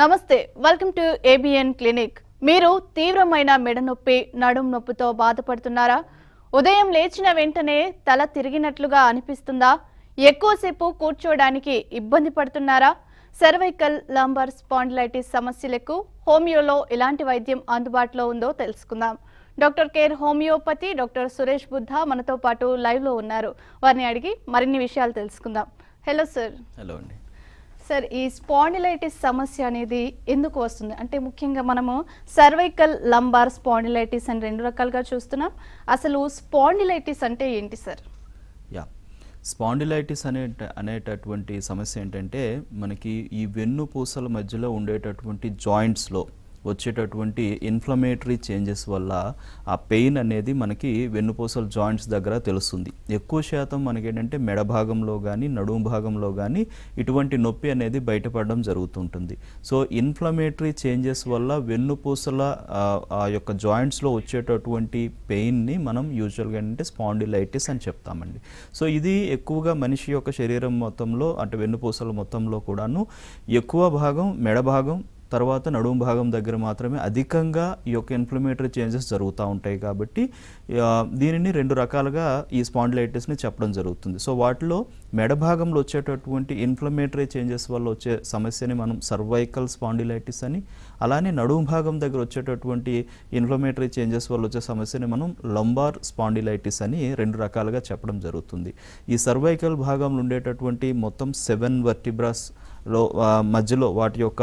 నమస్తే welcome to ABN clinic మీరు తీవ్రమైన మెడనొప్పి నడుం నొప్పితో బాధపడుతున్నారా ఉదయం లేచిన వెంటనే తల తిరిగినట్లుగా అనిపిస్తుందా ఎక్కువసేపు కూర్చోడానికి ఇబ్బంది పడుతున్నారా సర్వైకల్ లంబర్ స్పాండిలైటిస్ సమస్యలకు హోమియోలో ఎలాంటి వైద్యం అందుబాటులో ఉందో తెలుసుకుందాం doctor care homeopathy doctor Suresh Buddha మనతో పాటు లైవ్లో ఉన్నారు వారిని అడిగి మరిన్ని విషయాలు తెలుసుకుందాం హలో సార్ హలో అండి సార్ ఈ స్పాండిలైటిస్ సమస్య అనేది ఎందుకు వస్తుంది అంటే ముఖ్యంగా మనము సర్వైకల్ లంబార్ స్పాండిలైటిస్ అని రెండు రకాలుగా చూస్తున్నాం అసలు స్పాండిలైటిస్ అంటే ఏంటి సార్ యా స్పాండిలైటిస్ అనే అనేటటువంటి సమస్య ఏంటంటే మనకి ఈ వెన్ను పూసల మధ్యలో ఉండేటటువంటి జాయింట్స్లో వచ్చేటటువంటి ఇన్ఫ్లమేటరీ చేంజెస్ వల్ల ఆ పెయిన్ అనేది మనకి వెన్నుపూసల జాయింట్స్ దగ్గర తెలుస్తుంది ఎక్కువ శాతం మనకేంటంటే మెడ భాగంలో కానీ నడుము భాగంలో కానీ ఇటువంటి నొప్పి అనేది బయటపడడం జరుగుతుంటుంది సో ఇన్ఫ్లమేటరీ చేంజెస్ వల్ల వెన్నుపూసల ఆ యొక్క జాయింట్స్లో వచ్చేటటువంటి పెయిన్ని మనం యూజువల్గా ఏంటంటే స్పాండిలైటిస్ అని చెప్తామండి సో ఇది ఎక్కువగా మనిషి యొక్క శరీరం మొత్తంలో అంటే వెన్నుపూసల మొత్తంలో కూడాను ఎక్కువ భాగం మెడ భాగం తర్వాత నడుము భాగం దగ్గర మాత్రమే అధికంగా ఈ యొక్క ఇన్ఫ్లమేటరీ చేంజెస్ జరుగుతూ ఉంటాయి కాబట్టి దీనిని రెండు రకాలుగా ఈ స్పాండిలైటిస్ని చెప్పడం జరుగుతుంది సో వాటిలో మెడ భాగంలో వచ్చేటటువంటి ఇన్ఫ్లమేటరీ చేంజెస్ వల్ల వచ్చే సమస్యని మనం సర్వైకల్ స్పాండిలైటిస్ అని అలానే నడుము భాగం దగ్గర వచ్చేటటువంటి ఇన్ఫ్లమేటరీ చేంజెస్ వల్ల వచ్చే సమస్యని మనం లంబార్ స్పాండిలైటిస్ అని రెండు రకాలుగా చెప్పడం జరుగుతుంది ఈ సర్వైకల్ భాగంలో ఉండేటటువంటి మొత్తం సెవెన్ వర్టిబ్రాస్లో మధ్యలో వాటి యొక్క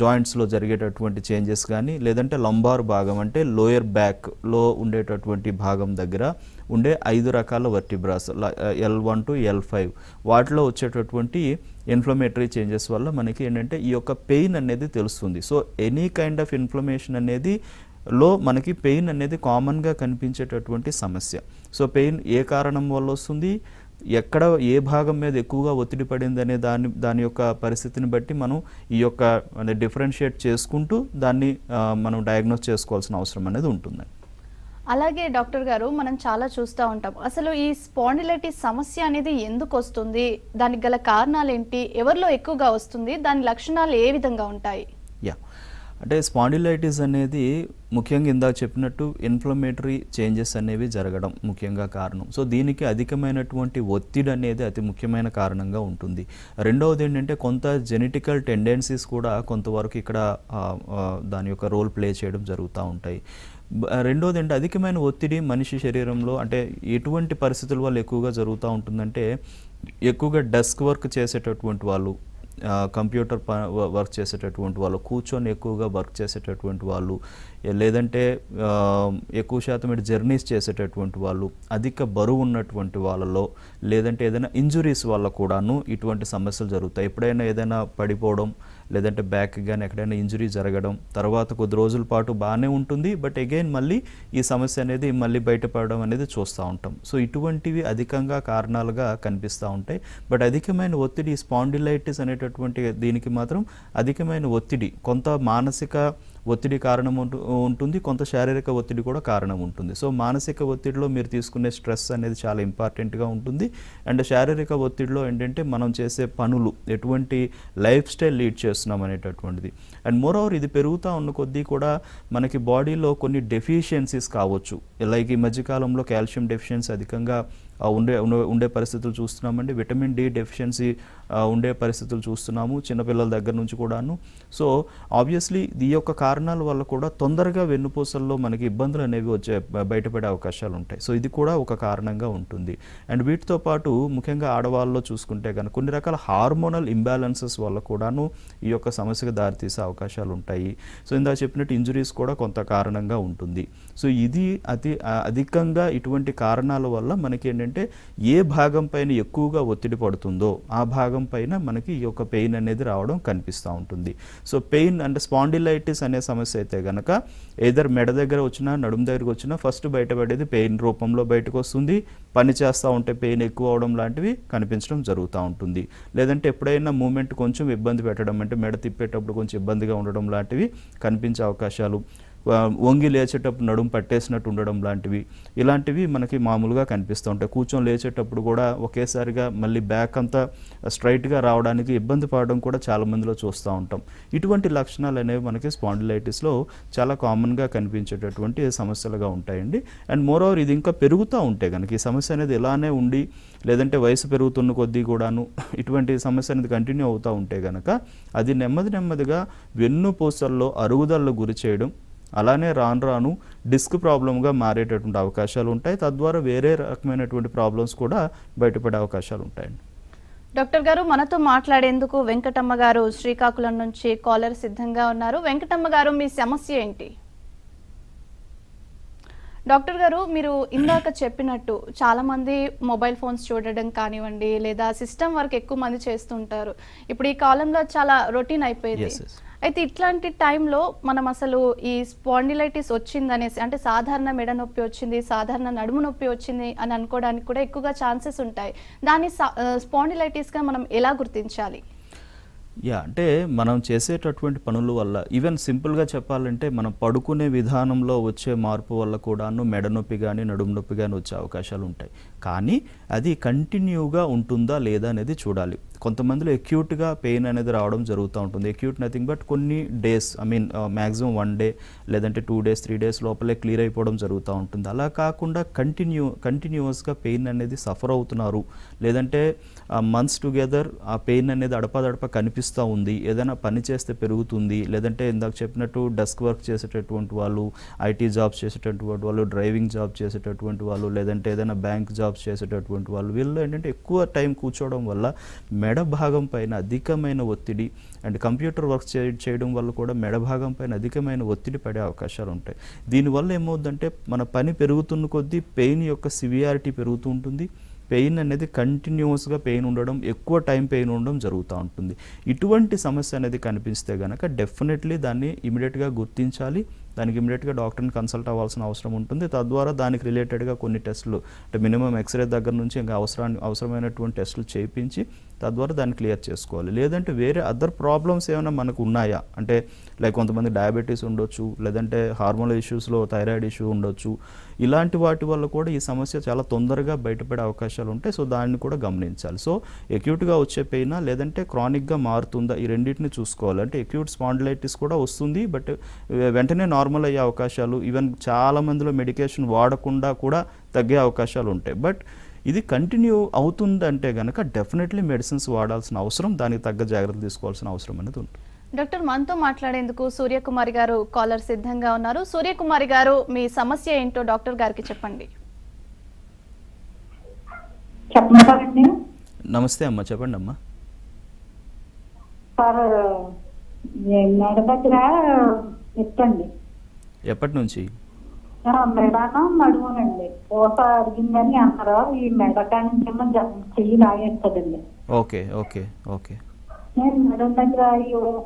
జాయింట్స్లో జరిగేటటువంటి చేంజెస్ కానీ లేదంటే లంబార్ భాగం అంటే లోయర్ బ్యాక్లో ఉండేటటువంటి భాగం దగ్గర ఉండే ఐదు రకాల vertebras L one to L five వాటిలో వచ్చేటటువంటి ఇన్ఫ్లమేటరీ చేంజెస్ వల్ల మనకి ఏంటంటే ఈ యొక్క పెయిన్ అనేది తెలుస్తుంది so any kind of inflammation అనేది లో మనకి పెయిన్ అనేది కామన్గా కనిపించేటటువంటి సమస్య సో పెయిన్ ఏ కారణం వల్ల వస్తుంది ఎక్కడ ఏ భాగం మీద ఎక్కువగా ఒత్తిడి పడింది అనే దాని దాని యొక్క పరిస్థితిని బట్టి మనం ఈ యొక్క డిఫరెన్షియేట్ చేసుకుంటూ దాన్ని మనం డయాగ్నోస్ చేసుకోవాల్సిన అవసరం అనేది ఉంటుందండి అలాగే డాక్టర్ గారు మనం చాలా చూస్తూ ఉంటాం అసలు ఈ స్పాండిలైటిస్ సమస్య అనేది ఎందుకు వస్తుంది దానికి గల కారణాలు ఏంటి ఎవరిలో ఎక్కువగా వస్తుంది దాని లక్షణాలు ఏ విధంగా ఉంటాయి అంటే స్పాండిలైటిస్ అనేది ముఖ్యంగా ఇందాక చెప్పినట్టు ఇన్ఫ్లమేటరీ చేంజెస్ అనేవి జరగడం ముఖ్యంగా కారణం సో దీనికి అధికమైనటువంటి ఒత్తిడి అనేది అతి ముఖ్యమైన కారణంగా ఉంటుంది రెండవది ఏంటంటే కొంత జెనెటికల్ టెండెన్సీస్ కూడా కొంతవరకు ఇక్కడ దాని యొక్క రోల్ ప్లే చేయడం జరుగుతూ ఉంటాయి రెండోది ఏంటి అధికమైన ఒత్తిడి మనిషి శరీరంలో అంటే ఎటువంటి పరిస్థితుల వల్ల ఎక్కువగా జరుగుతూ ఉంటుందంటే ఎక్కువగా డెస్క్ వర్క్ చేసేటటువంటి వాళ్ళు కంప్యూటర్ ప వర్క్ చేసేటటువంటి వాళ్ళు కూర్చొని ఎక్కువగా వర్క్ చేసేటటువంటి వాళ్ళు లేదంటే ఎక్కువ శాతం ఇటు జర్నీస్ చేసేటటువంటి వాళ్ళు అధిక బరువు ఉన్నటువంటి వాళ్ళలో లేదంటే ఏదైనా ఇంజురీస్ వల్ల కూడాను ఇటువంటి సమస్యలు జరుగుతాయి ఎప్పుడైనా ఏదైనా పడిపోవడం లేదంటే బ్యాక్ కానీ ఎక్కడైనా ఇంజురీ జరగడం తర్వాత కొద్ది రోజుల పాటు బాగానే ఉంటుంది బట్ అగైన్ మళ్ళీ ఈ సమస్య అనేది మళ్ళీ బయటపడడం అనేది చూస్తూ ఉంటాం సో ఇటువంటివి అధికంగా కారణాలుగా కనిపిస్తూ ఉంటాయి బట్ అధికమైన ఒత్తిడి స్పాండిలైటిస్ అనేటటువంటి దీనికి మాత్రం అధికమైన ఒత్తిడి కొంత మానసిక ఒత్తిడి కారణం ఉంటుంది కొంత శారీరక ఒత్తిడి కూడా కారణం ఉంటుంది సో మానసిక ఒత్తిడిలో మీరు తీసుకునే స్ట్రెస్ అనేది చాలా ఇంపార్టెంట్గా ఉంటుంది అండ్ శారీరక ఒత్తిడిలో ఏంటంటే మనం చేసే పనులు ఎటువంటి లైఫ్ స్టైల్ లీడ్ చేస్తున్నాం అనేటటువంటిది అండ్ మోర్ ఓవర్ ఇది పెరుగుతూ ఉన్న కొద్దీ కూడా మనకి బాడీలో కొన్ని డెఫిషియన్సీస్ కావచ్చు లైక్ ఈ మధ్యకాలంలో కాల్షియం డెఫిషియన్సీ అధికంగా ఉండే ఉండే పరిస్థితులు చూస్తున్నామండి విటమిన్ డి డెఫిషియన్సీ ఉండే పరిస్థితులు చూస్తున్నాము చిన్నపిల్లల దగ్గర నుంచి కూడాను సో ఆబ్వియస్లీ ఈ యొక్క కారణాల వల్ల కూడా తొందరగా వెన్నుపూసల్లో మనకి ఇబ్బందులు అనేవి వచ్చే బయటపడే అవకాశాలు ఉంటాయి సో ఇది కూడా ఒక కారణంగా ఉంటుంది అండ్ వీటితో పాటు ముఖ్యంగా ఆడవాళ్ళలో చూసుకుంటే కనుక కొన్ని రకాల హార్మోనల్ ఇంబ్యాలెన్సెస్ వల్ల కూడాను ఈ యొక్క సమస్యకు దారితీసే అవకాశాలు ఉంటాయి సో ఇందా చెప్పినట్టు ఇంజురీస్ కూడా కొంత కారణంగా ఉంటుంది సో ఇది అతి అధికంగా ఇటువంటి కారణాల వల్ల మనకి ఏంటంటే ఏంటంటే ఏ భాగం పైన ఎక్కువగా ఒత్తిడి పడుతుందో ఆ భాగం పైన మనకి ఈ యొక్క పెయిన్ అనేది రావడం కనిపిస్తూ ఉంటుంది సో పెయిన్ అంటే స్పాండిలైటిస్ అనే సమస్య అయితే కనుక ఏదర్ మెడ దగ్గర వచ్చినా నడుము దగ్గరకు వచ్చినా ఫస్ట్ బయటపడేది పెయిన్ రూపంలో బయటకు వస్తుంది పని చేస్తూ ఉంటే పెయిన్ ఎక్కువ అవడం లాంటివి కనిపించడం జరుగుతూ ఉంటుంది లేదంటే ఎప్పుడైనా మూమెంట్ కొంచెం ఇబ్బంది పెట్టడం అంటే మెడ తిప్పేటప్పుడు కొంచెం ఇబ్బందిగా ఉండడం లాంటివి కనిపించే అవకాశాలు వంగి లేచేటప్పుడు నడుము పట్టేసినట్టు ఉండడం లాంటివి ఇలాంటివి మనకి మామూలుగా కనిపిస్తూ ఉంటాయి కూర్చొని లేచేటప్పుడు కూడా ఒకేసారిగా మళ్ళీ బ్యాక్ అంతా స్ట్రైట్గా రావడానికి ఇబ్బంది పడడం కూడా చాలా మందిలో చూస్తూ ఉంటాం ఇటువంటి లక్షణాలు అనేవి మనకి స్పాండిలైటిస్లో చాలా కామన్గా కనిపించేటటువంటి సమస్యలుగా ఉంటాయండి అండ్ మోర్ ఓవర్ ఇది ఇంకా పెరుగుతూ ఉంటే కనుక ఈ సమస్య అనేది ఇలానే ఉండి లేదంటే వయసు పెరుగుతున్న కొద్దీ కూడాను ఇటువంటి సమస్య అనేది కంటిన్యూ అవుతూ ఉంటే కనుక అది నెమ్మది నెమ్మదిగా వెన్ను పూసల్లో అరుగుదలను గురి చేయడం అలానే రాను రాను డిస్క్ ప్రాబ్లంగా మారేటటువంటి అవకాశాలు ఉంటాయి తద్వారా వేరే రకమైనటువంటి ప్రాబ్లమ్స్ కూడా బయటపడే అవకాశాలు ఉంటాయండి డాక్టర్ గారు మనతో మాట్లాడేందుకు వెంకటమ్మ గారు శ్రీకాకుళం నుంచి కాలర్ సిద్ధంగా ఉన్నారు వెంకటమ్మ గారు మీ సమస్య ఏంటి డాక్టర్ గారు మీరు ఇందాక చెప్పినట్టు చాలామంది మొబైల్ ఫోన్స్ చూడడం కానివ్వండి లేదా సిస్టమ్ వర్క్ ఎక్కువ మంది చేస్తుంటారు ఇప్పుడు ఈ కాలంలో చాలా రొటీన్ అయిపోయింది అయితే ఇట్లాంటి టైంలో మనం అసలు ఈ స్పాండిలైటిస్ వచ్చిందనేసి అంటే సాధారణ మెడ నొప్పి వచ్చింది సాధారణ నడుము నొప్పి వచ్చింది అని అనుకోవడానికి కూడా ఎక్కువగా ఛాన్సెస్ ఉంటాయి దాన్ని స్పాండిలైటిస్గా మనం ఎలా గుర్తించాలి యా అంటే మనం చేసేటటువంటి పనుల వల్ల ఈవెన్ సింపుల్గా చెప్పాలంటే మనం పడుకునే విధానంలో వచ్చే మార్పు వల్ల కూడాను మెడ నొప్పి కానీ నడుము నొప్పి కానీ వచ్చే అవకాశాలు ఉంటాయి కానీ అది కంటిన్యూగా ఉంటుందా లేదా అనేది చూడాలి కొంతమందిలో ఎక్యూట్గా పెయిన్ అనేది రావడం జరుగుతూ ఉంటుంది ఎక్యూట్ నథింగ్ బట్ కొన్ని days I mean maximum one day లేదంటే టూ డేస్ త్రీ డేస్ లోపలే క్లియర్ అయిపోవడం జరుగుతూ ఉంటుంది అలా కాకుండా కంటిన్యూ కంటిన్యూస్గా పెయిన్ అనేది సఫర్ అవుతున్నారు లేదంటే మంత్స్ uh, టుగెదర్ ఆ పెయిన్ అనేది అడపదడప కనిపిస్తూ ఉంది ఏదైనా పని చేస్తే పెరుగుతుంది లేదంటే ఇందాక చెప్పినట్టు డెస్క్ వర్క్ చేసేటటువంటి వాళ్ళు ఐటీ జాబ్స్ చేసేటటువంటి వాళ్ళు డ్రైవింగ్ జాబ్ చేసేటటువంటి వాళ్ళు లేదంటే ఏదైనా బ్యాంక్ జాబ్స్ చేసేటటువంటి ఉన్నటువంటి వాళ్ళు వీళ్ళు ఏంటంటే ఎక్కువ టైం కూర్చోవడం వల్ల మెడ భాగం పైన అధికమైన ఒత్తిడి అండ్ కంప్యూటర్ వర్క్ చేయడం వల్ల కూడా మెడ భాగం పైన అధికమైన ఒత్తిడి పడే అవకాశాలు ఉంటాయి దీనివల్ల ఏమవుతుందంటే మన పని పెరుగుతున్న కొద్దీ పెయిన్ యొక్క సివియారిటీ పెరుగుతూ ఉంటుంది పెయిన్ అనేది కంటిన్యూస్గా పెయిన్ ఉండడం ఎక్కువ టైం పెయిన్ ఉండడం జరుగుతూ ఉంటుంది ఇటువంటి సమస్య అనేది కనిపిస్తే కనుక డెఫినెట్లీ దాన్ని ఇమీడియట్గా గుర్తించాలి దానికి ఇమీడియట్గా డాక్టర్ని కన్సల్ట్ అవ్వాల్సిన అవసరం ఉంటుంది తద్వారా దానికి రిలేటెడ్గా కొన్ని టెస్టులు అంటే మినిమం ఎక్స్రే దగ్గర నుంచి ఇంకా అవసరాన్ని అవసరమైనటువంటి టెస్టులు చేయించి తద్వారా దాన్ని క్లియర్ చేసుకోవాలి లేదంటే వేరే అదర్ ప్రాబ్లమ్స్ ఏమైనా మనకు ఉన్నాయా అంటే లైక్ కొంతమంది డయాబెటీస్ ఉండొచ్చు లేదంటే హార్మోనల్ ఇష్యూస్లో థైరాయిడ్ ఇష్యూ ఉండొచ్చు ఇలాంటి వాటి వల్ల కూడా ఈ సమస్య చాలా తొందరగా బయటపడే అవకాశాలు ఉంటాయి సో దాన్ని కూడా గమనించాలి సో ఎక్యూట్గా వచ్చే పెయినా లేదంటే క్రానిక్గా మారుతుందా ఈ రెండింటిని చూసుకోవాలి అంటే ఎక్యూట్ స్పాండిలైటిస్ కూడా వస్తుంది బట్ వెంటనే నార్మల్ నార్మల్ అయ్యే అవకాశాలు ఈవెన్ చాలా మందిలో మెడికేషన్ వాడకుండా కూడా తగ్గే అవకాశాలు ఉంటాయి బట్ ఇది కంటిన్యూ అవుతుందంటే కనుక డెఫినెట్లీ మెడిసిన్స్ వాడాల్సిన అవసరం దానికి తగ్గ జాగ్రత్తలు తీసుకోవాల్సిన అవసరం అనేది ఉంటుంది డాక్టర్ మనతో మాట్లాడేందుకు సూర్యకుమారి గారు కాలర్ సిద్ధంగా ఉన్నారు సూర్యకుమారి గారు మీ సమస్య ఏంటో డాక్టర్ గారికి చెప్పండి నమస్తే అమ్మా చెప్పండి అమ్మా సార్ నడపత్ర చెప్పండి ఎప్పటి నుంచి మెడానం నడువునండి అన్నారు ఈ మెడకా నుంచి చెయ్యి లాగేస్తుందండి ఓకే ఓకే ఓకే నేను నడుం దగ్గర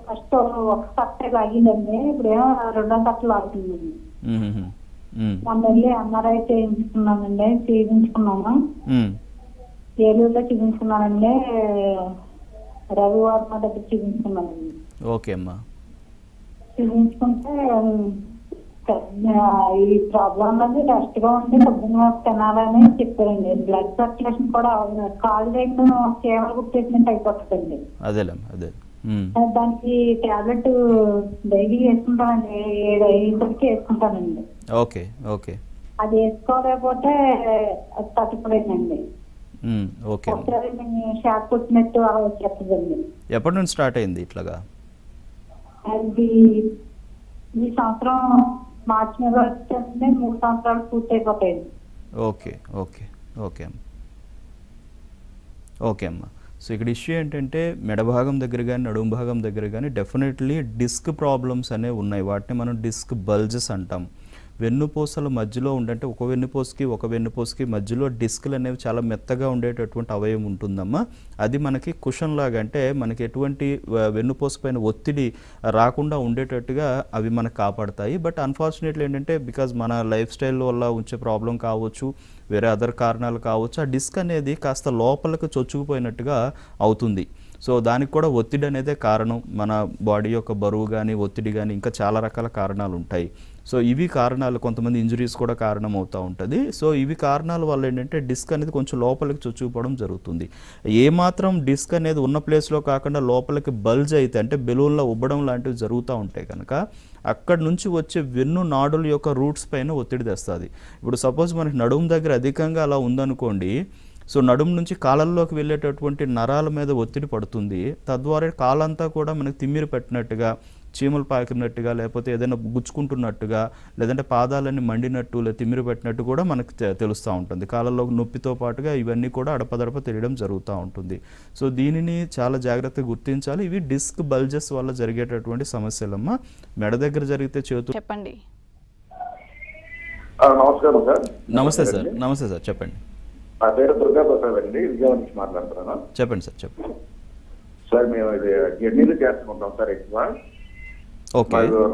ఫస్ట్ ఒక సట్ట తాగిందండి ఇప్పుడేమో ఏమో రెండో సట్ట లాగుతుందండి మొన్న వెళ్ళి ఎంఆర్ఐ చేయించుకున్నానండి చేయించుకున్నాము ఏలూరులో చూపించుకున్నానండి రవివర్మ దగ్గర చూపించుకున్నానండి ఓకే అమ్మా చూపించుకుంటే ఈ ప్రాబ్లం అనేది రెస్ట్ గా ఉండి పొద్దున్న తినాలని చెప్పారండి బ్లడ్ సర్క్యులేషన్ కూడా కాల్ దగ్గర కేవలం గుర్తేసినట్టు అయిపోతుందండి అదే దానికి టాబ్లెట్ డైలీ వేసుకుంటానండి ఏడు ఐదుకి వేసుకుంటానండి ఓకే ఓకే అది వేసుకోలేకపోతే తట్టుకోలేనండి ఓకే షాక్ కొట్టినట్టు అలా వచ్చేస్తుందండి ఎప్పటి నుంచి స్టార్ట్ అయింది ఇట్లాగా అది ఈ సంవత్సరం మార్చి నెల వచ్చే మూడు సంవత్సరాలు పూర్తి అయిపోతాయి ఓకే ఓకే ఓకే ఓకే అమ్మ సో ఇక్కడ ఇష్యూ ఏంటంటే మెడభాగం దగ్గర కానీ నడుము భాగం దగ్గర కానీ డెఫినెట్లీ డిస్క్ ప్రాబ్లమ్స్ అనేవి ఉన్నాయి వాటిని మనం డిస్క్ బల్జెస్ అంటాం వెన్నుపూసల మధ్యలో ఉండంటే ఒక వెన్నుపూసకి ఒక వెన్నుపూసకి మధ్యలో డిస్క్లు అనేవి చాలా మెత్తగా ఉండేటటువంటి అవయవం ఉంటుందమ్మా అది మనకి కుషన్ లాగా అంటే మనకి ఎటువంటి వెన్నుపూస పైన ఒత్తిడి రాకుండా ఉండేటట్టుగా అవి మనకు కాపాడతాయి బట్ అన్ఫార్చునేట్లీ ఏంటంటే బికాజ్ మన లైఫ్ స్టైల్ వల్ల ఉంచే ప్రాబ్లం కావచ్చు వేరే అదర్ కారణాలు కావచ్చు ఆ డిస్క్ అనేది కాస్త లోపలకు చొచ్చుకుపోయినట్టుగా అవుతుంది సో దానికి కూడా ఒత్తిడి అనేదే కారణం మన బాడీ యొక్క బరువు కానీ ఒత్తిడి కానీ ఇంకా చాలా రకాల కారణాలు ఉంటాయి సో ఇవి కారణాలు కొంతమంది ఇంజరీస్ కూడా కారణం అవుతూ ఉంటుంది సో ఇవి కారణాల వల్ల ఏంటంటే డిస్క్ అనేది కొంచెం లోపలికి చొచ్చుకుపోవడం జరుగుతుంది ఏమాత్రం డిస్క్ అనేది ఉన్న ప్లేస్లో కాకుండా లోపలికి బల్జ్ అయితే అంటే బెలూన్లో ఉబ్బడం లాంటివి జరుగుతూ ఉంటాయి కనుక అక్కడ నుంచి వచ్చే వెన్ను నాడుల యొక్క రూట్స్ పైన ఒత్తిడి తెస్తుంది ఇప్పుడు సపోజ్ మనకి నడుము దగ్గర అధికంగా అలా ఉందనుకోండి సో నడుము నుంచి కాలంలోకి వెళ్ళేటటువంటి నరాల మీద ఒత్తిడి పడుతుంది తద్వారా కాలంతా కూడా మనకు తిమ్మిరి పెట్టినట్టుగా చీమలు పాకినట్టుగా లేకపోతే ఏదైనా గుచ్చుకుంటున్నట్టుగా లేదంటే పాదాలన్నీ మండినట్టు లేదా తిమ్మిరి పెట్టినట్టు కూడా మనకు తెలుస్తూ ఉంటుంది కాలంలో నొప్పితో పాటుగా ఇవన్నీ కూడా అడపదడప తెలియడం జరుగుతూ ఉంటుంది సో దీనిని చాలా జాగ్రత్తగా గుర్తించాలి ఇవి డిస్క్ బల్జెస్ వల్ల జరిగేటటువంటి సమస్యలమ్మ మెడ దగ్గర జరిగితే చేతు చెప్పండి నమస్కారం సార్ నమస్తే సార్ నమస్తే సార్ చెప్పండి నా పేరు దుర్గా ప్రసాద్ అండి విజయవాడ నుంచి మాట్లాడుతున్నాను చెప్పండి సార్ చెప్పండి సార్ మేము ఇది జర్నీలు చేస్తుంటాం సార్ ఎక్కువ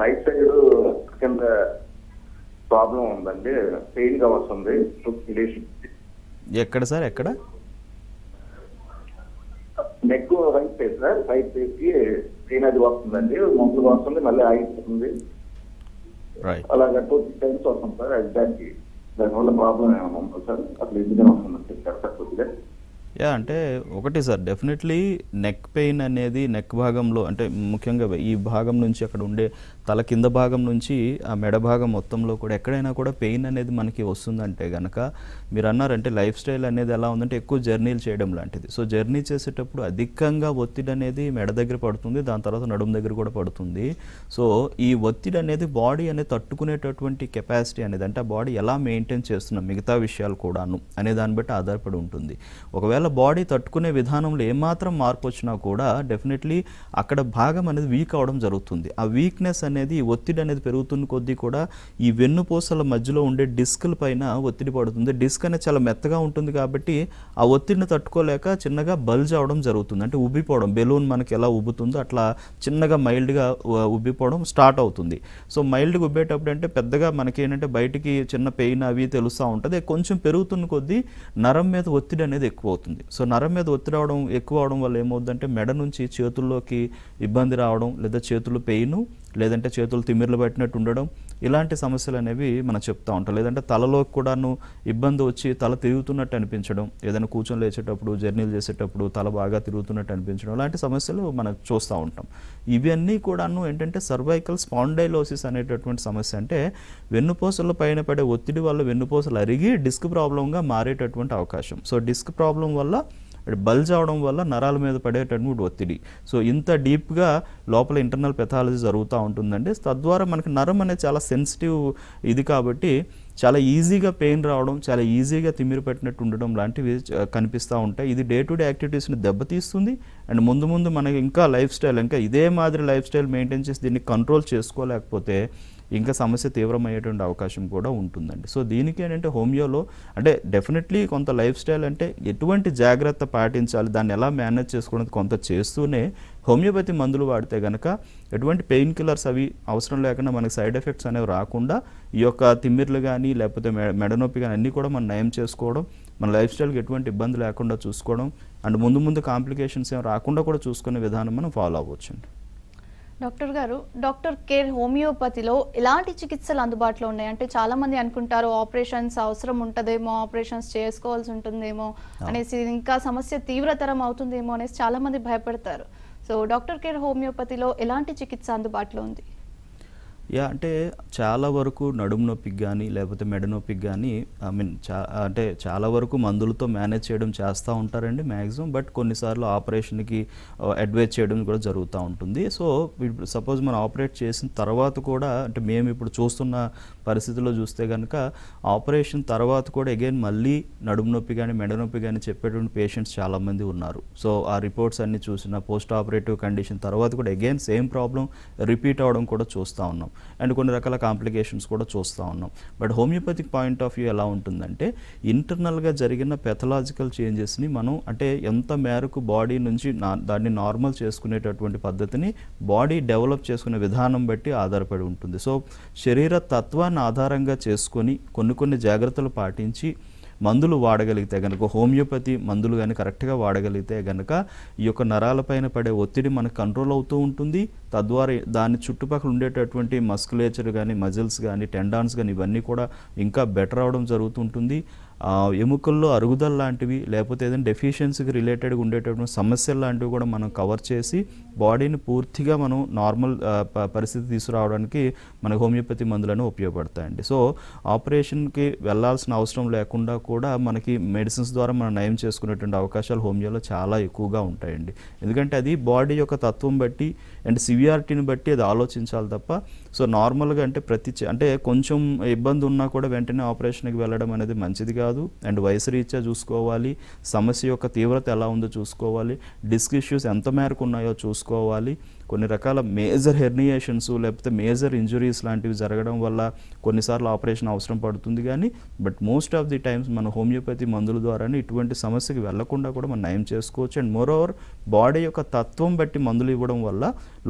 రైట్ సైడ్ కింద ప్రాబ్లం ఉందండి పెయిన్ గా వస్తుంది ఎక్కడ సార్ ఎక్కడ neck right side sir right side కి పెయిన్ అది వస్తుందండి మొక్కలు వస్తుంది మళ్ళీ ఆగిపోతుంది అలాగే టూ త్రీ టైమ్స్ వస్తుంది సార్ దానికి benn wala trois mois moom ak li ñu gën a wax nag yeah అంటే ఒకటి సార్ డెఫినెట్లీ నెక్ పెయిన్ అనేది నెక్ భాగంలో అంటే ముఖ్యంగా ఈ భాగం నుంచి అక్కడ ఉండే తల కింద భాగం నుంచి ఆ మెడ భాగం మొత్తంలో కూడా ఎక్కడైనా కూడా పెయిన్ అనేది మనకి వస్తుందంటే కనుక మీరు అన్నారంటే లైఫ్ స్టైల్ అనేది ఎలా ఉందంటే ఎక్కువ జర్నీలు చేయడం లాంటిది సో జర్నీ చేసేటప్పుడు అధికంగా ఒత్తిడి అనేది మెడ దగ్గర పడుతుంది దాని తర్వాత నడుము దగ్గర కూడా పడుతుంది సో ఈ ఒత్తిడి అనేది బాడీ అనేది తట్టుకునేటటువంటి కెపాసిటీ అనేది అంటే ఆ బాడీ ఎలా మెయింటైన్ చేస్తున్నాం మిగతా విషయాలు కూడాను అనే దాన్ని బట్టి ఆధారపడి ఉంటుంది ఒకవేళ ఒకవేళ బాడీ తట్టుకునే విధానంలో ఏమాత్రం మార్పు వచ్చినా కూడా డెఫినెట్లీ అక్కడ భాగం అనేది వీక్ అవడం జరుగుతుంది ఆ వీక్నెస్ అనేది ఒత్తిడి అనేది పెరుగుతున్న కొద్దీ కూడా ఈ వెన్నుపూసల మధ్యలో ఉండే డిస్క్ల పైన ఒత్తిడి పడుతుంది డిస్క్ అనేది చాలా మెత్తగా ఉంటుంది కాబట్టి ఆ ఒత్తిడిని తట్టుకోలేక చిన్నగా బల్జ్ అవడం జరుగుతుంది అంటే ఉబ్బిపోవడం బెలూన్ మనకి ఎలా ఉబ్బుతుందో అట్లా చిన్నగా మైల్డ్గా ఉబ్బిపోవడం స్టార్ట్ అవుతుంది సో మైల్డ్గా ఉబ్బేటప్పుడు అంటే పెద్దగా మనకి ఏంటంటే బయటికి చిన్న పెయిన్ అవి తెలుస్తూ ఉంటుంది కొంచెం పెరుగుతున్న కొద్దీ నరం మీద ఒత్తిడి అనేది ఎక్కువ అవుతుంది ఉంటుంది సో నరం మీద ఒత్తిడి రావడం ఎక్కువ అవడం వల్ల ఏమవుతుందంటే మెడ నుంచి చేతుల్లోకి ఇబ్బంది రావడం లేదా చేతులు పెయిన్ లేదంటే చేతులు తిమ్మిర్లు పట్టినట్టు ఉండడం ఇలాంటి సమస్యలు అనేవి మనం చెప్తూ ఉంటాం లేదంటే తలలో కూడాను ఇబ్బంది వచ్చి తల తిరుగుతున్నట్టు అనిపించడం ఏదైనా కూర్చొని లేచేటప్పుడు జర్నీలు చేసేటప్పుడు తల బాగా తిరుగుతున్నట్టు అనిపించడం ఇలాంటి సమస్యలు మనం చూస్తూ ఉంటాం ఇవన్నీ కూడాను ఏంటంటే సర్వైకల్ స్పాండైలోసిస్ అనేటటువంటి సమస్య అంటే వెన్నుపూసల పైన పడే ఒత్తిడి వల్ల వెన్నుపూసలు అరిగి డిస్క్ ప్రాబ్లంగా మారేటటువంటి అవకాశం సో డిస్క్ ప్రాబ్లం వల్ల బల్జ్ అవడం వల్ల నరాల మీద పడేటటువంటి ఒత్తిడి సో ఇంత డీప్గా లోపల ఇంటర్నల్ పెథాలజీ జరుగుతూ ఉంటుందండి తద్వారా మనకి నరం అనేది చాలా సెన్సిటివ్ ఇది కాబట్టి చాలా ఈజీగా పెయిన్ రావడం చాలా ఈజీగా తిమ్మిరి పెట్టినట్టు ఉండడం లాంటివి కనిపిస్తూ ఉంటాయి ఇది డే టు డే యాక్టివిటీస్ని దెబ్బతీస్తుంది అండ్ ముందు ముందు మనకి ఇంకా లైఫ్ స్టైల్ ఇంకా ఇదే మాదిరి లైఫ్ స్టైల్ మెయింటైన్ చేసి దీన్ని కంట్రోల్ చేసుకోలేకపోతే ఇంకా సమస్య తీవ్రమయ్యేటువంటి అవకాశం కూడా ఉంటుందండి సో దీనికి ఏంటంటే హోమియోలో అంటే డెఫినెట్లీ కొంత లైఫ్ స్టైల్ అంటే ఎటువంటి జాగ్రత్త పాటించాలి దాన్ని ఎలా మేనేజ్ చేసుకోవడం కొంత చేస్తూనే హోమియోపతి మందులు వాడితే కనుక ఎటువంటి పెయిన్ కిల్లర్స్ అవి అవసరం లేకుండా మనకి సైడ్ ఎఫెక్ట్స్ అనేవి రాకుండా ఈ యొక్క తిమ్మిర్లు కానీ లేకపోతే మెడనొప్పి కానీ అన్నీ కూడా మనం నయం చేసుకోవడం మన లైఫ్ స్టైల్కి ఎటువంటి ఇబ్బంది లేకుండా చూసుకోవడం అండ్ ముందు ముందు కాంప్లికేషన్స్ ఏమి రాకుండా కూడా చూసుకునే విధానం మనం ఫాలో అవ్వచ్చు డాక్టర్ గారు డాక్టర్ కేర్ హోమియోపతిలో ఎలాంటి చికిత్సలు అందుబాటులో ఉన్నాయి అంటే చాలా మంది అనుకుంటారు ఆపరేషన్స్ అవసరం ఉంటుందేమో ఆపరేషన్స్ చేసుకోవాల్సి ఉంటుందేమో అనేసి ఇంకా సమస్య తీవ్రతరం అవుతుందేమో అనేసి చాలా మంది భయపడతారు సో డాక్టర్ కేర్ హోమియోపతిలో ఎలాంటి చికిత్స అందుబాటులో ఉంది యా అంటే చాలా వరకు నడుము నొప్పికి కానీ లేకపోతే మెడ నొప్పికి కానీ ఐ మీన్ చా అంటే చాలా వరకు మందులతో మేనేజ్ చేయడం చేస్తూ ఉంటారండి మ్యాక్సిమం బట్ కొన్నిసార్లు ఆపరేషన్కి అడ్వైజ్ uh, చేయడం కూడా జరుగుతూ ఉంటుంది సో ఇప్పుడు సపోజ్ మనం ఆపరేట్ చేసిన తర్వాత కూడా అంటే మేము ఇప్పుడు చూస్తున్న పరిస్థితుల్లో చూస్తే కనుక ఆపరేషన్ తర్వాత కూడా అగైన్ మళ్ళీ నడుము నొప్పి కానీ మెడ నొప్పి కానీ చెప్పేటువంటి పేషెంట్స్ చాలామంది ఉన్నారు సో ఆ రిపోర్ట్స్ అన్ని చూసిన పోస్ట్ ఆపరేటివ్ కండిషన్ తర్వాత కూడా అగైన్ సేమ్ ప్రాబ్లం రిపీట్ అవడం కూడా చూస్తూ ఉన్నాం అండ్ కొన్ని రకాల కాంప్లికేషన్స్ కూడా చూస్తూ ఉన్నాం but homeopathic point of view ఎలా ఉంటుందంటే ఇంటర్నల్గా జరిగిన పెథలాజికల్ చేంజెస్ని మనం అంటే ఎంత మేరకు బాడీ నుంచి దాన్ని నార్మల్ చేసుకునేటటువంటి పద్ధతిని బాడీ డెవలప్ చేసుకునే విధానం బట్టి ఆధారపడి ఉంటుంది సో శరీర తత్వాన్ని అనుభవాన్ని ఆధారంగా చేసుకొని కొన్ని కొన్ని జాగ్రత్తలు పాటించి మందులు వాడగలిగితే కనుక హోమియోపతి మందులు కానీ కరెక్ట్గా వాడగలిగితే కనుక ఈ యొక్క నరాలపైన పడే ఒత్తిడి మనకు కంట్రోల్ అవుతూ ఉంటుంది తద్వారా దాని చుట్టుపక్కల ఉండేటటువంటి మస్కులేచర్ కానీ మజిల్స్ కానీ టెండాన్స్ కానీ ఇవన్నీ కూడా ఇంకా బెటర్ అవడం జరుగుతుంటుంది ఎముకల్లో అరుగుదల లాంటివి లేకపోతే ఏదైనా డెఫిషియన్సీకి రిలేటెడ్గా ఉండేటటువంటి సమస్యలు లాంటివి కూడా మనం కవర్ చేసి బాడీని పూర్తిగా మనం నార్మల్ పరిస్థితి తీసుకురావడానికి మన హోమియోపతి మందులను ఉపయోగపడతాయండి సో ఆపరేషన్కి వెళ్ళాల్సిన అవసరం లేకుండా కూడా మనకి మెడిసిన్స్ ద్వారా మనం నయం చేసుకునేటువంటి అవకాశాలు హోమియోలో చాలా ఎక్కువగా ఉంటాయండి ఎందుకంటే అది బాడీ యొక్క తత్వం బట్టి అండ్ సివియారిటీని బట్టి అది ఆలోచించాలి తప్ప సో నార్మల్గా అంటే ప్రతి అంటే కొంచెం ఇబ్బంది ఉన్నా కూడా వెంటనే ఆపరేషన్కి వెళ్ళడం అనేది మంచిది కాదు అండ్ వయసు రీత్యా చూసుకోవాలి సమస్య యొక్క తీవ్రత ఎలా ఉందో చూసుకోవాలి డిస్క్ ఇష్యూస్ ఎంత మేరకు ఉన్నాయో చూసుకోవాలి కొన్ని రకాల మేజర్ హెర్నియేషన్స్ లేకపోతే మేజర్ ఇంజురీస్ లాంటివి జరగడం వల్ల కొన్నిసార్లు ఆపరేషన్ అవసరం పడుతుంది కానీ but most of the times మన హోమియోపతి మందుల ద్వారానే ఇటువంటి సమస్యకి వెళ్లకుండా కూడా మనం నయం చేసుకోవచ్చు అండ్ మోర్ ఓవర్ బాడీ యొక్క తత్వం బట్టి మందులు ఇవ్వడం వల్ల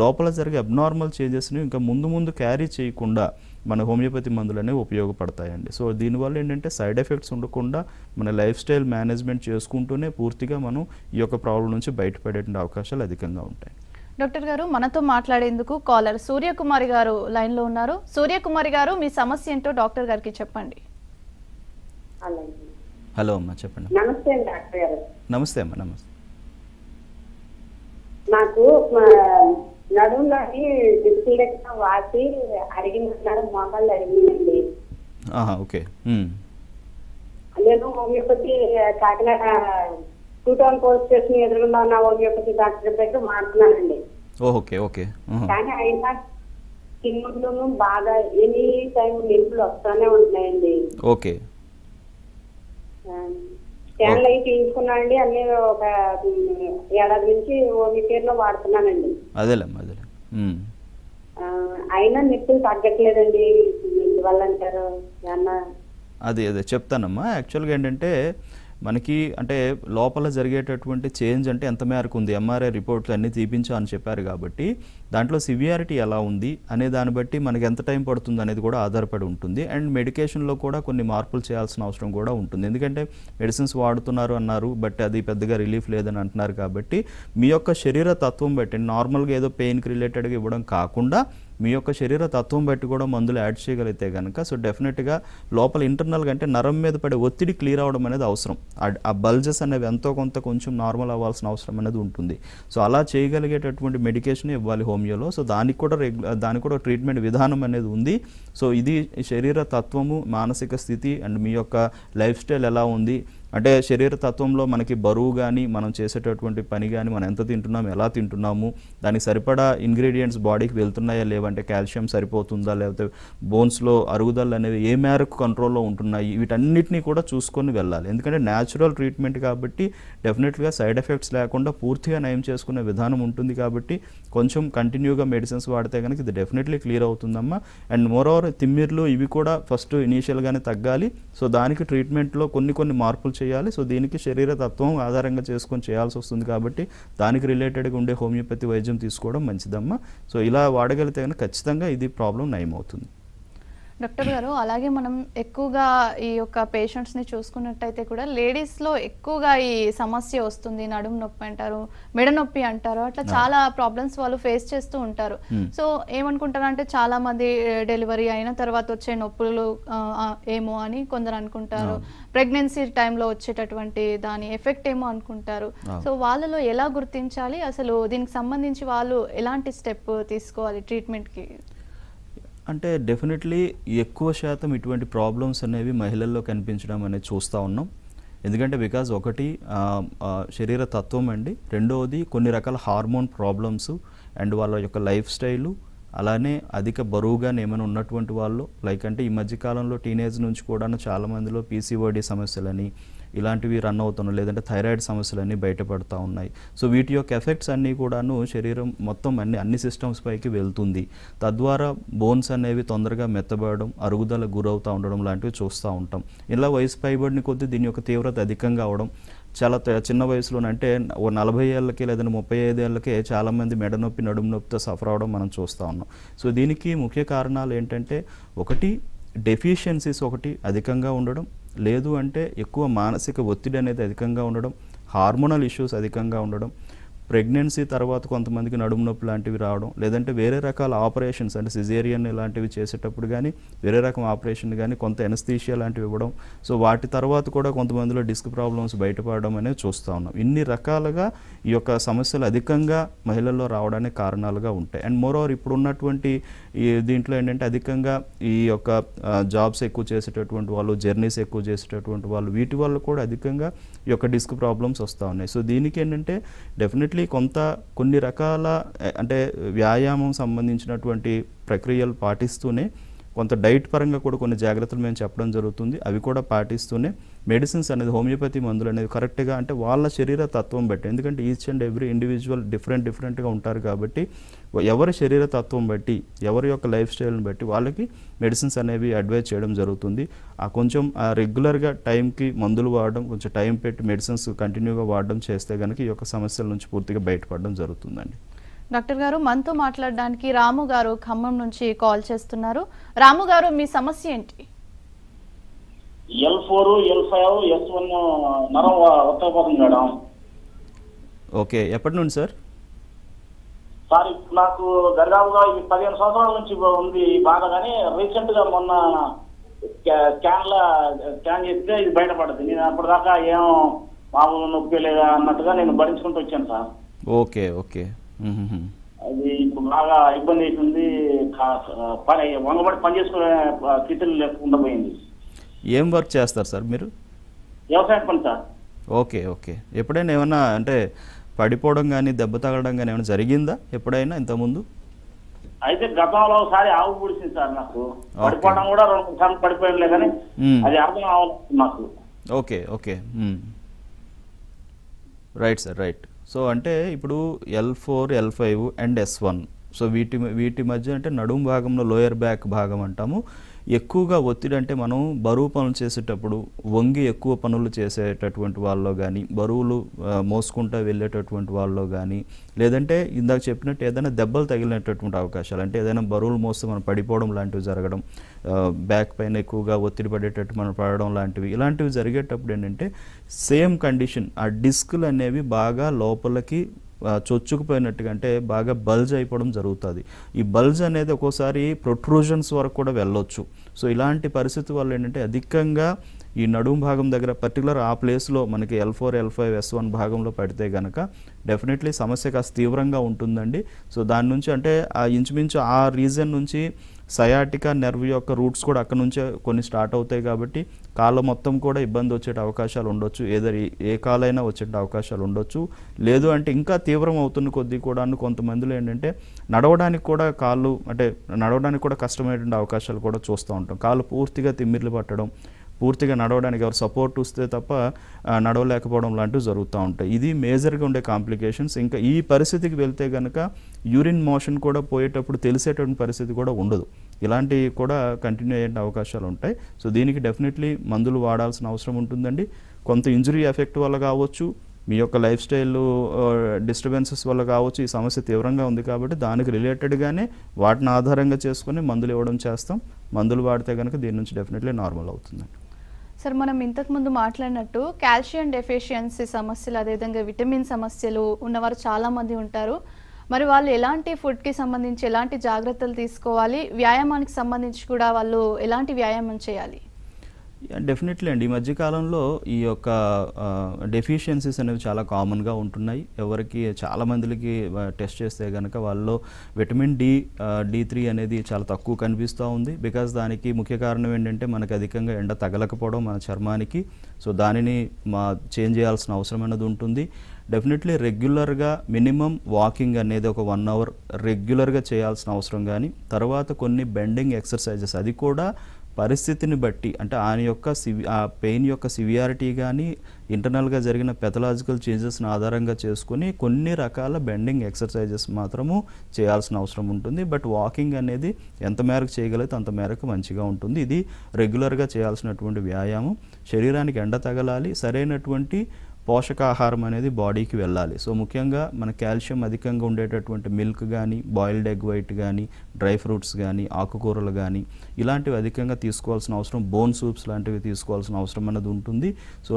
లోపల జరిగే అబ్నార్మల్ చేంజెస్ని ఇంకా ముందు ముందు క్యారీ చేయకుండా మన హోమియోపతి మందులు అనేవి ఉపయోగపడతాయండి సో దీనివల్ల ఏంటంటే సైడ్ ఎఫెక్ట్స్ ఉండకుండా మన లైఫ్ స్టైల్ మేనేజ్మెంట్ చేసుకుంటూనే పూర్తిగా మనం ఈ యొక్క ప్రాబ్లం నుంచి బయటపడే అవకాశాలు అధికంగా ఉంటాయి డాక్టర్ గారు మనతో మాట్లాడేందుకు కాలర్ సూర్యకుమారి గారు లైన్లో ఉన్నారు సూర్యకుమారి గారు మీ సమస్య ఏంటో డాక్టర్ గారికి చెప్పండి హలో అమ్మా చెప్పండి నమస్తే డాక్టర్ గారు నమస్తే అమ్మా నమస్తే నాకు నడుములోని డిస్కుల్ వాసి అరిగినట్టున్నారు మోకాళ్ళు ఓకే నేను homeopathy Kakinada two town police station ఎదురుగా ఉన్న హోమియోపతి డాక్టర్ దగ్గర మారుతున్నానండి ఓకే ఓకే కానీ అయినా కిన్నులు బాగా ఎనీ టైం నిప్పులు వస్తానే ఉంటున్నాయండి ఓకే స్కాన్లు అవి తీయించుకున్నానండి అన్ని ఒక ఏడాది నుంచి హోమియో కేర్ లో వాడుతున్నానండి అదేలే అయినా నిప్పులు తగ్గట్లేదండి ఇందువల్ల అంటారు అదే అదే చెప్తానమ్మా యాక్చువల్గా ఏంటంటే మనకి అంటే లోపల జరిగేటటువంటి చేంజ్ అంటే ఎంత మేరకు ఉంది ఎంఆర్ఐ రిపోర్ట్లు అన్నీ అని చెప్పారు కాబట్టి దాంట్లో సివియారిటీ ఎలా ఉంది అనే దాన్ని బట్టి మనకి ఎంత టైం పడుతుంది అనేది కూడా ఆధారపడి ఉంటుంది అండ్ మెడికేషన్లో కూడా కొన్ని మార్పులు చేయాల్సిన అవసరం కూడా ఉంటుంది ఎందుకంటే మెడిసిన్స్ వాడుతున్నారు అన్నారు బట్ అది పెద్దగా రిలీఫ్ లేదని అంటున్నారు కాబట్టి మీ యొక్క శరీర తత్వం బట్టి నార్మల్గా ఏదో పెయిన్కి రిలేటెడ్గా ఇవ్వడం కాకుండా మీ యొక్క శరీర తత్వం బట్టి కూడా మందులు యాడ్ చేయగలిగితే కనుక సో డెఫినెట్గా లోపల ఇంటర్నల్గా అంటే నరం మీద పడే ఒత్తిడి క్లియర్ అవడం అనేది అవసరం ఆ బల్జెస్ అనేవి ఎంతో కొంత కొంచెం నార్మల్ అవ్వాల్సిన అవసరం అనేది ఉంటుంది సో అలా చేయగలిగేటటువంటి మెడికేషన్ ఇవ్వాలి హోమియోలో సో దానికి కూడా రెగ్యులర్ దానికి కూడా ట్రీట్మెంట్ విధానం అనేది ఉంది సో ఇది శరీర తత్వము మానసిక స్థితి అండ్ మీ యొక్క లైఫ్ స్టైల్ ఎలా ఉంది అంటే శరీర తత్వంలో మనకి బరువు కానీ మనం చేసేటటువంటి పని కానీ మనం ఎంత తింటున్నాము ఎలా తింటున్నాము దానికి సరిపడా ఇంగ్రీడియంట్స్ బాడీకి వెళ్తున్నాయా లేవంటే కాల్షియం సరిపోతుందా లేకపోతే బోన్స్లో అరుగుదల అనేవి ఏ మేరకు కంట్రోల్లో ఉంటున్నాయి వీటన్నిటిని కూడా చూసుకొని వెళ్ళాలి ఎందుకంటే న్యాచురల్ ట్రీట్మెంట్ కాబట్టి డెఫినెట్గా సైడ్ ఎఫెక్ట్స్ లేకుండా పూర్తిగా నయం చేసుకునే విధానం ఉంటుంది కాబట్టి కొంచెం కంటిన్యూగా మెడిసిన్స్ వాడితే కనుక ఇది డెఫినెట్లీ క్లియర్ అవుతుందమ్మా అండ్ మోర్ ఓవర్ తిమ్మిర్లు ఇవి కూడా ఫస్ట్ ఇనీషియల్గానే తగ్గాలి సో దానికి ట్రీట్మెంట్లో కొన్ని కొన్ని మార్పులు చేయాలి సో దీనికి శరీర తత్వం ఆధారంగా చేసుకొని చేయాల్సి వస్తుంది కాబట్టి దానికి రిలేటెడ్గా ఉండే హోమియోపతి వైద్యం తీసుకోవడం మంచిదమ్మా సో ఇలా వాడగలిగితే కనుక ఖచ్చితంగా ఇది ప్రాబ్లం నయమవుతుంది డాక్టర్ గారు అలాగే మనం ఎక్కువగా ఈ యొక్క పేషెంట్స్ని చూసుకున్నట్టయితే కూడా లేడీస్లో ఎక్కువగా ఈ సమస్య వస్తుంది నడుము నొప్పి అంటారు మెడ నొప్పి అంటారు అట్లా చాలా ప్రాబ్లమ్స్ వాళ్ళు ఫేస్ చేస్తూ ఉంటారు సో ఏమనుకుంటారు అంటే చాలా మంది డెలివరీ అయిన తర్వాత వచ్చే నొప్పులు ఏమో అని కొందరు అనుకుంటారు ప్రెగ్నెన్సీ టైంలో వచ్చేటటువంటి దాని ఎఫెక్ట్ ఏమో అనుకుంటారు సో వాళ్ళలో ఎలా గుర్తించాలి అసలు దీనికి సంబంధించి వాళ్ళు ఎలాంటి స్టెప్ తీసుకోవాలి ట్రీట్మెంట్కి అంటే డెఫినెట్లీ ఎక్కువ శాతం ఇటువంటి ప్రాబ్లమ్స్ అనేవి మహిళల్లో కనిపించడం అనేది చూస్తూ ఉన్నాం ఎందుకంటే బికాజ్ ఒకటి శరీర తత్వం అండి రెండవది కొన్ని రకాల హార్మోన్ ప్రాబ్లమ్స్ అండ్ వాళ్ళ యొక్క లైఫ్ స్టైలు అలానే అధిక బరువుగా ఏమైనా ఉన్నటువంటి వాళ్ళు లైక్ అంటే ఈ మధ్యకాలంలో టీనేజ్ నుంచి కూడా చాలా మందిలో పీసీఓడి సమస్యలని ఇలాంటివి రన్ అవుతున్నాయి లేదంటే థైరాయిడ్ సమస్యలన్నీ బయటపడతా ఉన్నాయి సో వీటి యొక్క ఎఫెక్ట్స్ అన్నీ కూడాను శరీరం మొత్తం అన్ని అన్ని సిస్టమ్స్ పైకి వెళ్తుంది తద్వారా బోన్స్ అనేవి తొందరగా మెత్తబడడం అరుగుదల గురవుతూ ఉండడం లాంటివి చూస్తూ ఉంటాం ఇలా వయసు పైబడిన కొద్దీ దీని యొక్క తీవ్రత అధికంగా అవడం చాలా చిన్న వయసులోనంటే ఓ నలభై ఏళ్ళకి లేదంటే ముప్పై ఐదు ఏళ్ళకే చాలామంది మెడ నొప్పి నడుము నొప్పితో సఫర్ అవడం మనం చూస్తూ ఉన్నాం సో దీనికి ముఖ్య కారణాలు ఏంటంటే ఒకటి డెఫిషియన్సీస్ ఒకటి అధికంగా ఉండడం లేదు అంటే ఎక్కువ మానసిక ఒత్తిడి అనేది అధికంగా ఉండడం హార్మోనల్ ఇష్యూస్ అధికంగా ఉండడం ప్రెగ్నెన్సీ తర్వాత కొంతమందికి నడుము నొప్పి లాంటివి రావడం లేదంటే వేరే రకాల ఆపరేషన్స్ అంటే సిజేరియన్ ఇలాంటివి చేసేటప్పుడు కానీ వేరే రకం ఆపరేషన్ కానీ కొంత ఎనస్థీషియా లాంటివి ఇవ్వడం సో వాటి తర్వాత కూడా కొంతమందిలో డిస్క్ ప్రాబ్లమ్స్ బయటపడడం అనేది చూస్తూ ఉన్నాం ఇన్ని రకాలుగా ఈ యొక్క సమస్యలు అధికంగా మహిళల్లో రావడానికి కారణాలుగా ఉంటాయి అండ్ మోర్ ఓవర్ ఇప్పుడు ఉన్నటువంటి ఈ దీంట్లో ఏంటంటే అధికంగా ఈ యొక్క జాబ్స్ ఎక్కువ చేసేటటువంటి వాళ్ళు జర్నీస్ ఎక్కువ చేసేటటువంటి వాళ్ళు వీటి వల్ల కూడా అధికంగా ఈ యొక్క డిస్క్ ప్రాబ్లమ్స్ వస్తూ ఉన్నాయి సో దీనికి ఏంటంటే డెఫినెట్ డెఫినెట్లీ కొంత కొన్ని రకాల అంటే వ్యాయామం సంబంధించినటువంటి ప్రక్రియలు పాటిస్తూనే కొంత డైట్ పరంగా కూడా కొన్ని జాగ్రత్తలు మేము చెప్పడం జరుగుతుంది అవి కూడా పాటిస్తూనే మెడిసిన్స్ అనేది హోమియోపతి మందులు అనేది కరెక్ట్గా అంటే వాళ్ళ శరీర తత్వం బట్టి ఎందుకంటే each and every individual different డిఫరెంట్గా ఉంటారు కాబట్టి ఎవరి శరీర తత్వం బట్టి ఎవరి యొక్క లైఫ్ స్టైల్ని బట్టి వాళ్ళకి మెడిసిన్స్ అనేవి అడ్వైజ్ చేయడం జరుగుతుంది ఆ కొంచెం రెగ్యులర్గా టైంకి మందులు వాడడం కొంచెం టైం పెట్టి మెడిసిన్స్ కంటిన్యూగా వాడడం చేస్తే కనుక ఈ యొక్క సమస్యల నుంచి పూర్తిగా బయటపడడం జరుగుతుందండి డాక్టర్ గారు మనతో మాట్లాడడానికి రాము గారు ఖమ్మం నుంచి కాల్ చేస్తున్నారు రాము గారు మీ సమస్య ఏంటి L four L five S one నరం ఉత్తపోతుంది మేడం ఓకే ఎప్పటి నుండి సార్ సార్ నాకు దరిదాపుగా ఇది పదిహేను సంవత్సరాల నుంచి ఉంది బాగా కానీ రీసెంట్ గా మొన్న స్కాన్ లా స్కాన్ చేస్తే ఇది బయటపడుతుంది నేను అప్పటిదాకా ఏం మామూలు నొప్పి లేదా అన్నట్టుగా నేను భరించుకుంటూ వచ్చాను సార్ ఓకే ఓకే అది ఇప్పుడు బాగా ఇబ్బంది అవుతుంది పని వంగబడి పని చేసుకునే స్థితిలో లేకుండా పోయింది ఏం వర్క్ చేస్తారు సార్ మీరు వ్యవసాయం పని సార్ ఓకే ఓకే ఎప్పుడైనా ఏమన్నా అంటే పడిపోవడం కానీ దెబ్బ తగలడం కానీ ఏమైనా జరిగిందా ఎప్పుడైనా ఇంతకుముందు అయితే గతంలో ఒకసారి ఆవు పుడిచింది సార్ నాకు పడిపోవడం కూడా రెండు సార్లు పడిపోయింది కానీ అది అర్థం అవ్వాలి నాకు okay okay right sir right so అంటే ఇప్పుడు L four L five and S one so వీటి వీటి మధ్య అంటే నడుము భాగంలో లోయర్ బ్యాక్ భాగం అంటాము ఎక్కువగా ఒత్తిడి అంటే మనం బరువు పనులు చేసేటప్పుడు వంగి ఎక్కువ పనులు చేసేటటువంటి వాళ్ళలో కానీ బరువులు మోసుకుంటూ వెళ్ళేటటువంటి వాళ్ళలో కానీ లేదంటే ఇందాక చెప్పినట్టు ఏదైనా దెబ్బలు తగిలినటువంటి అవకాశాలు అంటే ఏదైనా బరువులు మోస్తే మనం పడిపోవడం లాంటివి జరగడం బ్యాక్ పైన ఎక్కువగా ఒత్తిడి పడేటట్టు మనం పడడం లాంటివి ఇలాంటివి జరిగేటప్పుడు ఏంటంటే సేమ్ కండిషన్ ఆ డిస్కులు అనేవి బాగా లోపలికి చొచ్చుకుపోయినట్టుగా అంటే బాగా బల్జ్ అయిపోవడం జరుగుతుంది ఈ బల్జ్ అనేది ఒక్కోసారి ప్రొట్రూజన్స్ వరకు కూడా వెళ్ళొచ్చు సో ఇలాంటి పరిస్థితి వల్ల ఏంటంటే అధికంగా ఈ నడుము భాగం దగ్గర పర్టికులర్ ఆ ప్లేస్లో మనకి L four L five S one భాగంలో పడితే కనుక డెఫినెట్లీ సమస్య కాస్త తీవ్రంగా ఉంటుందండి సో దాని నుంచి అంటే ఆ ఇంచుమించు ఆ రీజన్ నుంచి సయాటికా నెర్వ్ యొక్క రూట్స్ కూడా అక్కడ నుంచే కొన్ని స్టార్ట్ అవుతాయి కాబట్టి కాళ్ళ మొత్తం కూడా ఇబ్బంది వచ్చే అవకాశాలు ఉండొచ్చు ఏదరి ఏ కాలైనా వచ్చే అవకాశాలు ఉండొచ్చు లేదు అంటే ఇంకా తీవ్రం అవుతున్న కొద్దీ కూడా కొంతమందిలో ఏంటంటే నడవడానికి కూడా కాళ్ళు అంటే నడవడానికి కూడా కష్టమైనటువంటి అవకాశాలు కూడా చూస్తూ ఉంటాం కాళ్ళు పూర్తిగా తిమ్మిర్లు పట్టడం పూర్తిగా నడవడానికి ఎవరు సపోర్ట్ వస్తే తప్ప నడవలేకపోవడం లాంటివి జరుగుతూ ఉంటాయి ఇది మేజర్గా ఉండే కాంప్లికేషన్స్ ఇంకా ఈ పరిస్థితికి వెళ్తే కనుక యూరిన్ మోషన్ కూడా పోయేటప్పుడు తెలిసేటువంటి పరిస్థితి కూడా ఉండదు ఇలాంటివి కూడా కంటిన్యూ అయ్యే అవకాశాలు ఉంటాయి సో దీనికి డెఫినెట్లీ మందులు వాడాల్సిన అవసరం ఉంటుందండి కొంత ఇంజురీ ఎఫెక్ట్ వల్ల కావచ్చు మీ యొక్క లైఫ్ స్టైల్ డిస్టర్బెన్సెస్ వల్ల కావచ్చు ఈ సమస్య తీవ్రంగా ఉంది కాబట్టి దానికి రిలేటెడ్గానే వాటిని ఆధారంగా చేసుకుని మందులు ఇవ్వడం చేస్తాం మందులు వాడితే కనుక దీని నుంచి డెఫినెట్లీ నార్మల్ అవుతుందండి సార్ మనం ఇంతకుముందు మాట్లాడినట్టు కాల్షియం డెఫిషియన్సీ సమస్యలు అదేవిధంగా విటమిన్ సమస్యలు ఉన్నవారు చాలామంది ఉంటారు మరి వాళ్ళు ఎలాంటి ఫుడ్కి సంబంధించి ఎలాంటి జాగ్రత్తలు తీసుకోవాలి వ్యాయామానికి సంబంధించి కూడా వాళ్ళు ఎలాంటి వ్యాయామం చేయాలి డెఫినెట్లీ అండి ఈ మధ్యకాలంలో ఈ యొక్క డెఫిషియన్సీస్ అనేవి చాలా కామన్గా ఉంటున్నాయి ఎవరికి చాలా మందికి టెస్ట్ చేస్తే కనుక వాళ్ళలో విటమిన్ డి డి త్రీ అనేది చాలా తక్కువ కనిపిస్తూ ఉంది బికాస్ దానికి ముఖ్య కారణం ఏంటంటే మనకు అధికంగా ఎండ తగలకపోవడం మన చర్మానికి సో దానిని మా చేంజ్ చేయాల్సిన అవసరం అనేది ఉంటుంది డెఫినెట్లీ రెగ్యులర్గా మినిమం వాకింగ్ అనేది ఒక వన్ అవర్ రెగ్యులర్గా చేయాల్సిన అవసరం కానీ తర్వాత కొన్ని బెండింగ్ ఎక్సర్సైజెస్ అది కూడా పరిస్థితిని బట్టి అంటే ఆయన యొక్క సివి ఆ పెయిన్ యొక్క సివియారిటీ కానీ ఇంటర్నల్గా జరిగిన పెథలాజికల్ చేంజెస్ని ఆధారంగా చేసుకుని కొన్ని రకాల బెండింగ్ ఎక్సర్సైజెస్ మాత్రము చేయాల్సిన అవసరం ఉంటుంది బట్ వాకింగ్ అనేది ఎంత మేరకు చేయగలిగితే అంత మేరకు మంచిగా ఉంటుంది ఇది రెగ్యులర్గా చేయాల్సినటువంటి వ్యాయామం శరీరానికి ఎండ తగలాలి సరైనటువంటి పోషకాహారం అనేది బాడీకి వెళ్ళాలి సో ముఖ్యంగా మన కాల్షియం అధికంగా ఉండేటటువంటి మిల్క్ కానీ బాయిల్డ్ ఎగ్ వైట్ కానీ డ్రై ఫ్రూట్స్ కానీ ఆకుకూరలు కానీ ఇలాంటివి అధికంగా తీసుకోవాల్సిన అవసరం బోన్ సూప్స్ లాంటివి తీసుకోవాల్సిన అవసరం అనేది ఉంటుంది సో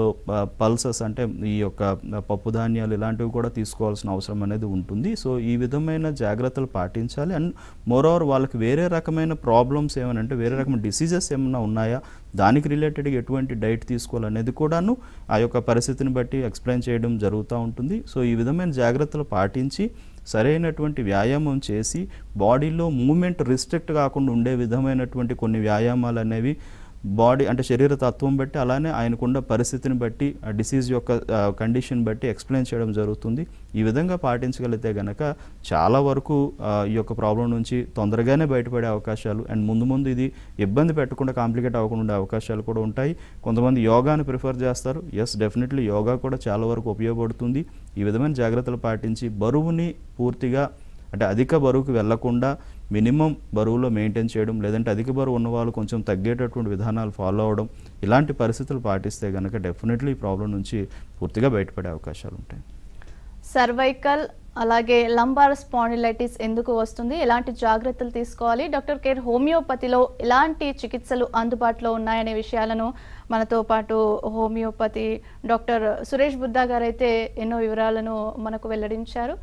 పల్సస్ అంటే ఈ యొక్క పప్పు ధాన్యాలు ఇలాంటివి కూడా తీసుకోవాల్సిన అవసరం అనేది ఉంటుంది సో ఈ విధమైన జాగ్రత్తలు పాటించాలి అండ్ మోరోవర్ వాళ్ళకి వేరే రకమైన ప్రాబ్లమ్స్ ఏమనంటే వేరే రకమైన డిసీజెస్ ఏమైనా ఉన్నాయా దానికి రిలేటెడ్గా ఎటువంటి డైట్ తీసుకోవాలనేది కూడాను ఆ యొక్క పరిస్థితిని బట్టి ఎక్స్ప్లెయిన్ చేయడం జరుగుతూ ఉంటుంది సో ఈ విధమైన జాగ్రత్తలు పాటించి సరైనటువంటి వ్యాయామం చేసి బాడీలో మూమెంట్ రిస్ట్రిక్ట్ కాకుండా ఉండే విధమైనటువంటి కొన్ని వ్యాయామాలు అనేవి బాడీ అంటే శరీర తత్వం బట్టి అలానే ఆయనకున్న పరిస్థితిని బట్టి ఆ డిసీజ్ యొక్క కండిషన్ బట్టి ఎక్స్ప్లెయిన్ చేయడం జరుగుతుంది ఈ విధంగా పాటించగలిగితే గనక చాలా వరకు ఈ యొక్క ప్రాబ్లం నుంచి తొందరగానే బయటపడే అవకాశాలు అండ్ ముందు ముందు ఇది ఇబ్బంది పెట్టకుండా కాంప్లికేట్ అవ్వకుండా ఉండే అవకాశాలు కూడా ఉంటాయి కొంతమంది యోగాను ప్రిఫర్ చేస్తారు ఎస్ డెఫినెట్లీ యోగా కూడా చాలా వరకు ఉపయోగపడుతుంది ఈ విధమైన జాగ్రత్తలు పాటించి బరువుని పూర్తిగా అంటే అధిక బరువుకు వెళ్లకుండా మినిమం బరువులో మెయింటైన్ చేయడం లేదంటే అధిక బరువు ఉన్న వాళ్ళు కొంచెం తగ్గేటటువంటి విధానాలు ఫాలో అవడం ఇలాంటి పరిస్థితులు పాటిస్తే కనుక డెఫినెట్లీ ఈ ప్రాబ్లం నుంచి పూర్తిగా బయటపడే అవకాశాలు ఉంటాయి సర్వైకల్ అలాగే లంబార్ స్పాండిలైటిస్ ఎందుకు వస్తుంది ఎలాంటి జాగ్రత్తలు తీసుకోవాలి డాక్టర్ కేర్ హోమియోపతిలో ఎలాంటి చికిత్సలు అందుబాటులో ఉన్నాయనే విషయాలను మనతో పాటు హోమియోపతి డాక్టర్ సురేష్ బుద్ధా గారైతే ఎన్నో వివరాలను మనకు వెల్లడించారు